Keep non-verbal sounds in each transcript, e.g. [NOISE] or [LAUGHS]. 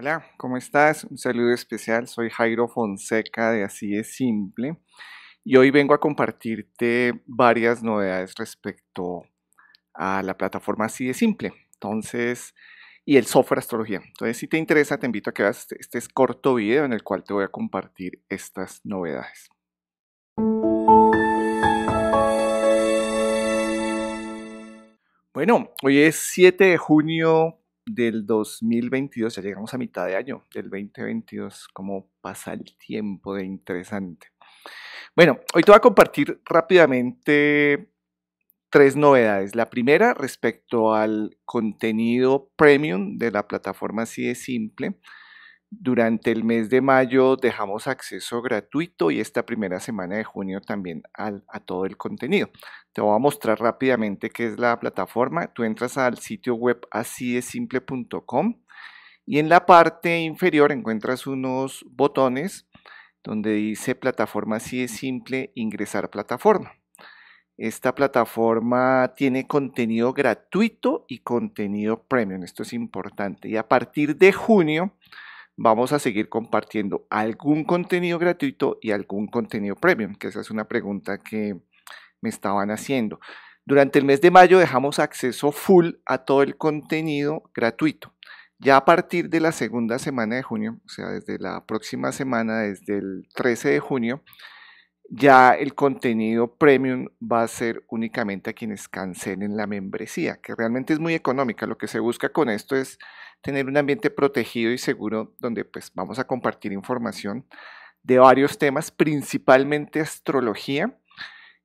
Hola, ¿cómo estás? Un saludo especial. Soy Jairo Fonseca de Así es Simple y hoy vengo a compartirte varias novedades respecto a la plataforma Así de Simple. Entonces, y el software astrología. Entonces, si te interesa, te invito a que veas este, este corto video en el cual te voy a compartir estas novedades. Bueno, hoy es 7 de junio del 2022, ya llegamos a mitad de año del 2022, cómo pasa el tiempo de interesante. Bueno, hoy te voy a compartir rápidamente tres novedades. La primera respecto al contenido premium de la plataforma así de simple. Durante el mes de mayo dejamos acceso gratuito y esta primera semana de junio también a todo el contenido. Te voy a mostrar rápidamente qué es la plataforma. Tú entras al sitio web así y en la parte inferior encuentras unos botones donde dice plataforma así de simple, ingresar plataforma. Esta plataforma tiene contenido gratuito y contenido premium. Esto es importante. Y a partir de junio vamos a seguir compartiendo algún contenido gratuito y algún contenido premium, que esa es una pregunta que me estaban haciendo. Durante el mes de mayo dejamos acceso full a todo el contenido gratuito. Ya a partir de la segunda semana de junio, o sea, desde la próxima semana, desde el 13 de junio, ya el contenido premium va a ser únicamente a quienes cancelen la membresía, que realmente es muy económica. Lo que se busca con esto es tener un ambiente protegido y seguro donde pues vamos a compartir información de varios temas, principalmente astrología,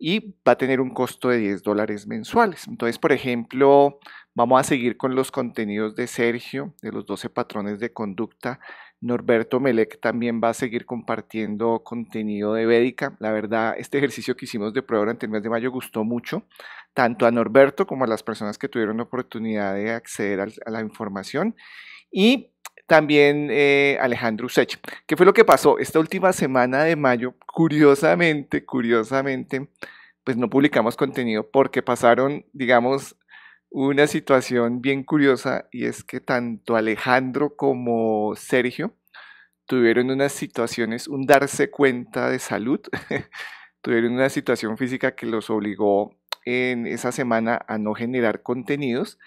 y va a tener un costo de 10 dólares mensuales. Entonces, por ejemplo, vamos a seguir con los contenidos de Sergio, de los 12 patrones de conducta Norberto Melec también va a seguir compartiendo contenido de Védica. La verdad, este ejercicio que hicimos de prueba durante el mes de mayo gustó mucho, tanto a Norberto como a las personas que tuvieron la oportunidad de acceder a la información. Y también eh, Alejandro Usech. ¿Qué fue lo que pasó? Esta última semana de mayo, curiosamente, curiosamente, pues no publicamos contenido porque pasaron, digamos, una situación bien curiosa y es que tanto Alejandro como Sergio tuvieron unas situaciones, un darse cuenta de salud, [LAUGHS] tuvieron una situación física que los obligó en esa semana a no generar contenidos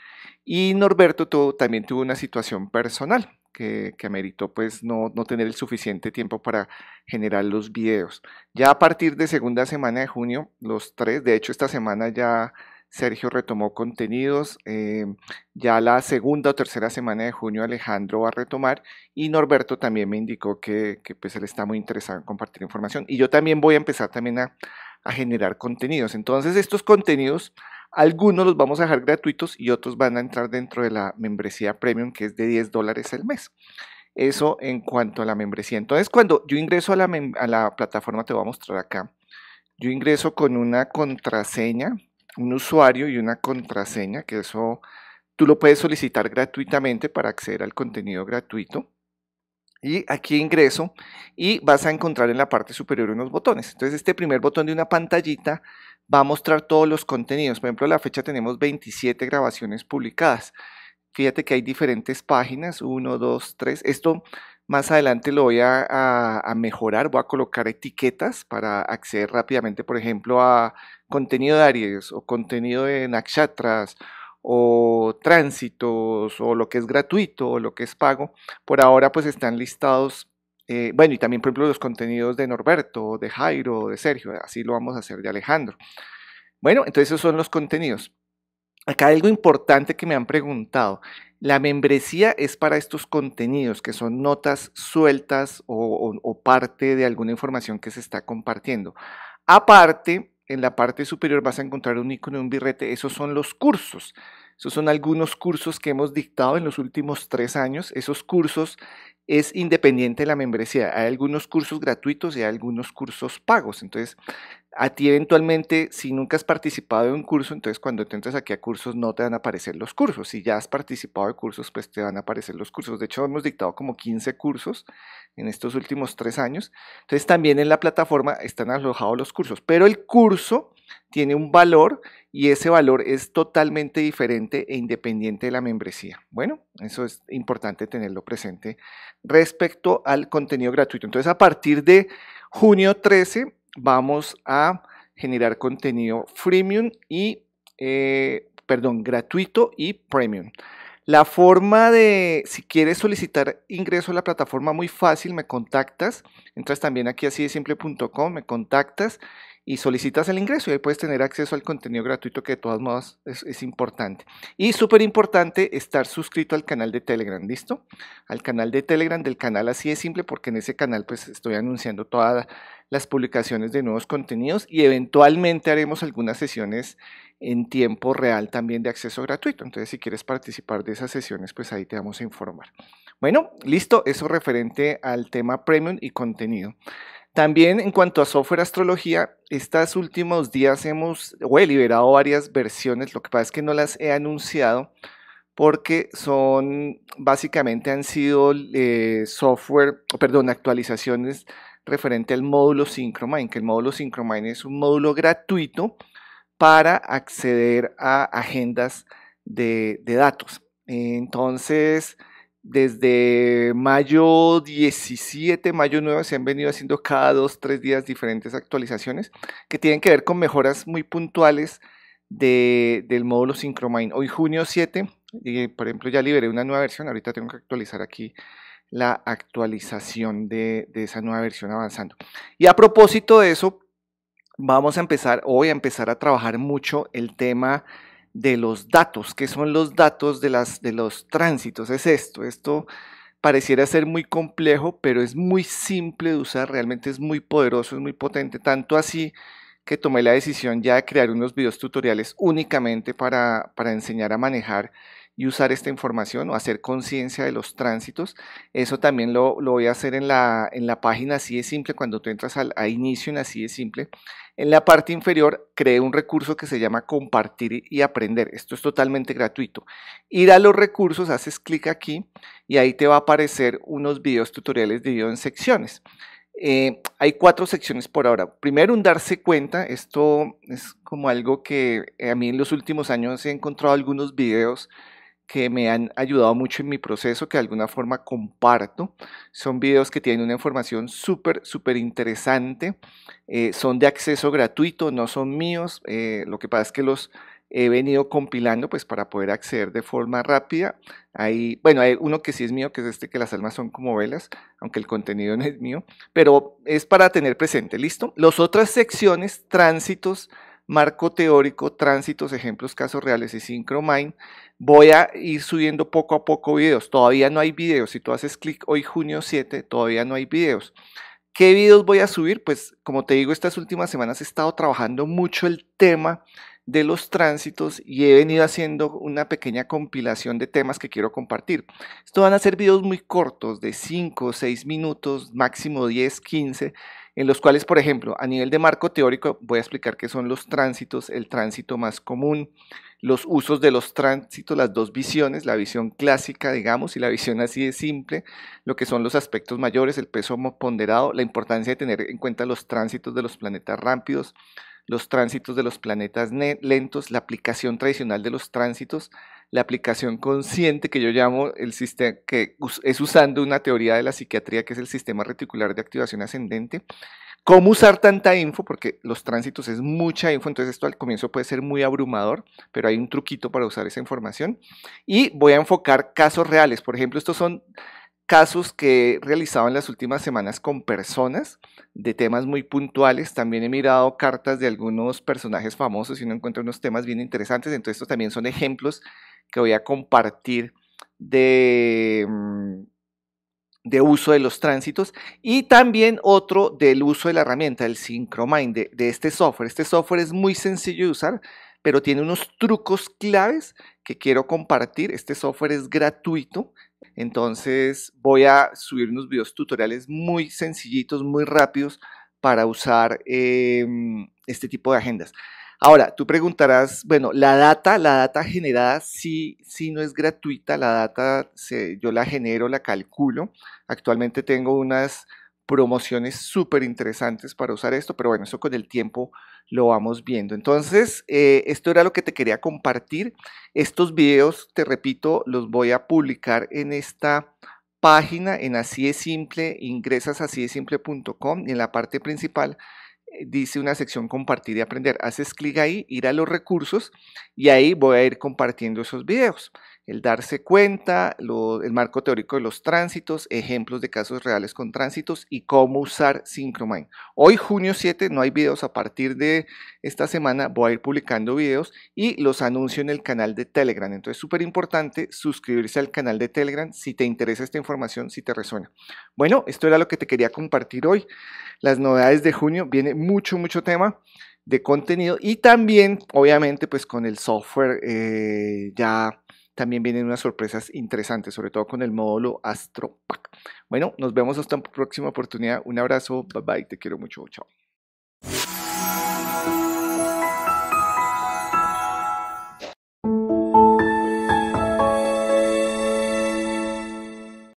y Norberto también tuvo una situación personal que, que ameritó pues no, no tener el suficiente tiempo para generar los videos. Ya a partir de segunda semana de junio, los tres, de hecho esta semana ya Sergio retomó contenidos. Eh, ya la segunda o tercera semana de junio Alejandro va a retomar y Norberto también me indicó que, pues él está muy interesado en compartir información y yo también voy a empezar también a, a generar contenidos. Entonces estos contenidos, algunos los vamos a dejar gratuitos y otros van a entrar dentro de la membresía premium que es de 10 dólares al mes. Eso en cuanto a la membresía. Entonces cuando yo ingreso a la, a la plataforma te voy a mostrar acá. Yo ingreso con una contraseña, un usuario y una contraseña, que eso tú lo puedes solicitar gratuitamente para acceder al contenido gratuito. Y aquí ingreso y vas a encontrar en la parte superior unos botones. Entonces este primer botón de una pantallita va a mostrar todos los contenidos. Por ejemplo, la fecha tenemos 27 grabaciones publicadas. Fíjate que hay diferentes páginas, 1, 2, 3. Esto más adelante lo voy a mejorar, voy a colocar etiquetas para acceder rápidamente, por ejemplo, a contenido de Aries o contenido de nakshatras o tránsitos o lo que es gratuito o lo que es pago, por ahora pues están listados, eh, bueno, y también por ejemplo los contenidos de Norberto, de Jairo, de Sergio, así lo vamos a hacer de Alejandro. Bueno, entonces esos son los contenidos. Acá algo importante que me han preguntado. La membresía es para estos contenidos que son notas sueltas o parte de alguna información que se está compartiendo. Aparte, en la parte superior vas a encontrar un icono un birrete. Esos son los cursos. Esos son algunos cursos que hemos dictado en los últimos tres años. Esos cursos es independiente de la membresía. Hay algunos cursos gratuitos y hay algunos cursos pagos. Entonces, a ti eventualmente, si nunca has participado de un curso, entonces cuando te entres aquí a cursos no te van a aparecer los cursos. Si ya has participado de cursos, pues te van a aparecer los cursos. De hecho, hemos dictado como 15 cursos en estos últimos tres años. Entonces también en la plataforma están alojados los cursos. Pero el curso tiene un valor y ese valor es totalmente diferente e independiente de la membresía. Bueno, eso es importante tenerlo presente respecto al contenido gratuito. Entonces, a partir de junio 13 vamos a generar contenido freemium y, eh, perdón, gratuito y premium. La forma de, si quieres solicitar ingreso a la plataforma, muy fácil, me contactas, entras también aquí así de simple.com, me contactas y solicitas el ingreso y ahí puedes tener acceso al contenido gratuito que de todas modas es, es importante. Y súper importante estar suscrito al canal de Telegram, ¿listo? Al canal de Telegram del canal así de simple porque en ese canal pues estoy anunciando toda las publicaciones de nuevos contenidos y eventualmente haremos algunas sesiones en tiempo real también de acceso gratuito. Entonces, si quieres participar de esas sesiones, pues ahí te vamos a informar. Bueno, listo, eso referente al tema premium y contenido. También en cuanto a software astrología, estos últimos días hemos, o he liberado varias versiones, lo que pasa es que no las he anunciado porque son, básicamente han sido eh, software, perdón, actualizaciones referente al módulo Synchromine, que el módulo Synchromine es un módulo gratuito para acceder a agendas de, datos. Entonces, desde mayo 17, mayo 9, se han venido haciendo cada dos, tres días diferentes actualizaciones que tienen que ver con mejoras muy puntuales del módulo Synchromine. Hoy junio 7, eh, por ejemplo, ya liberé una nueva versión, ahorita tengo que actualizar aquí la actualización de, de esa nueva versión avanzando. Y a propósito de eso, vamos a empezar hoy a empezar a trabajar mucho el tema de los datos, que son los datos de, las, de los tránsitos. Es esto, esto pareciera ser muy complejo, pero es muy simple de usar, realmente es muy poderoso, es muy potente, tanto así que tomé la decisión ya de crear unos videos tutoriales únicamente para, para enseñar a manejar y usar esta información o hacer conciencia de los tránsitos. Eso también lo, lo, voy a hacer en la, en la página Así de Simple, cuando tú entras al, a inicio en Así de Simple. En la parte inferior cree un recurso que se llama compartir y aprender. Esto es totalmente gratuito. Ir a los recursos, haces clic aquí y ahí te va a aparecer unos videos tutoriales divididos en secciones. Eh, hay cuatro secciones por ahora. Primero, un darse cuenta. Esto es como algo que eh, a mí en los últimos años he encontrado algunos videos que me han ayudado mucho en mi proceso, que de alguna forma comparto. Son videos que tienen una información súper, súper interesante. Eh, son de acceso gratuito, no son míos. Eh, lo que pasa es que los he venido compilando pues para poder acceder de forma rápida. Hay, bueno, hay uno que sí es mío, que es este que las almas son como velas, aunque el contenido [LAUGHS] no es mío, pero es para tener presente, ¿listo? Las otras secciones, tránsitos, marco teórico, tránsitos, ejemplos, casos reales y SyncroMind. Voy a ir subiendo poco a poco videos. Todavía no hay videos. Si tú haces clic hoy junio 7, todavía no hay videos. ¿Qué videos voy a subir? Pues como te digo, estas últimas semanas he estado trabajando mucho el tema de los tránsitos y he venido haciendo una pequeña compilación de temas que quiero compartir. Esto van a ser videos muy cortos, de 5 o 6 minutos, máximo 10, 15, en los cuales, por ejemplo, a nivel de marco teórico voy a explicar qué son los tránsitos, el tránsito más común, los usos de los tránsitos, las dos visiones, la visión clásica, digamos, y la visión así de simple, lo que son los aspectos mayores, el peso ponderado, la importancia de tener en cuenta los tránsitos de los planetas rápidos, los tránsitos de los planetas lentos, la aplicación tradicional de los tránsitos, la aplicación consciente que yo llamo el sistema, que es usando una teoría de la psiquiatría que es el sistema reticular de activación ascendente. ¿Cómo usar tanta info? Porque los tránsitos es mucha info, entonces esto al comienzo puede ser muy abrumador, pero hay un truquito para usar esa información. Y voy a enfocar casos reales. Por ejemplo, estos son casos que he realizado en las últimas semanas con personas de temas muy puntuales. También he mirado cartas de algunos personajes famosos y uno encuentro unos temas bien interesantes. Entonces, estos también son ejemplos que voy a compartir de, mm, de uso de los tránsitos y también otro del uso de la herramienta, el SynchroMind, de este software. Este software es muy sencillo de usar pero tiene unos trucos claves que quiero compartir. Este software es gratuito, entonces voy a subir unos videos tutoriales muy sencillitos, muy rápidos para usar em, este tipo de agendas. Ahora, tú preguntarás, bueno, la data, la data generada sí, sí no es gratuita, la data yo la genero, la calculo. Actualmente tengo unas promociones súper interesantes para usar esto, pero bueno, eso con el tiempo lo vamos viendo. Entonces, eh, esto era lo que te quería compartir. Estos videos, te repito, los voy a publicar en esta página, en así es simple, ingresas así es y en la parte principal eh, dice una sección compartir y aprender. Haces clic ahí, ir a los recursos y ahí voy a ir compartiendo esos videos el darse cuenta, el marco teórico de los tránsitos, ejemplos de casos reales con tránsitos y cómo usar Synchromine. Hoy, junio 7, no hay videos. A partir de esta semana voy a ir publicando videos y los anuncio en el canal de Telegram. Entonces, súper importante suscribirse al canal de Telegram si te interesa esta información, si te resuena. Bueno, esto era lo que te quería compartir hoy. Las novedades de junio, viene mucho, mucho tema de contenido y también, obviamente, pues con el software eh, ya también vienen unas sorpresas interesantes, sobre todo con el módulo Astro Pack. Bueno, nos vemos hasta la próxima oportunidad. Un abrazo, bye bye, te quiero mucho, chao.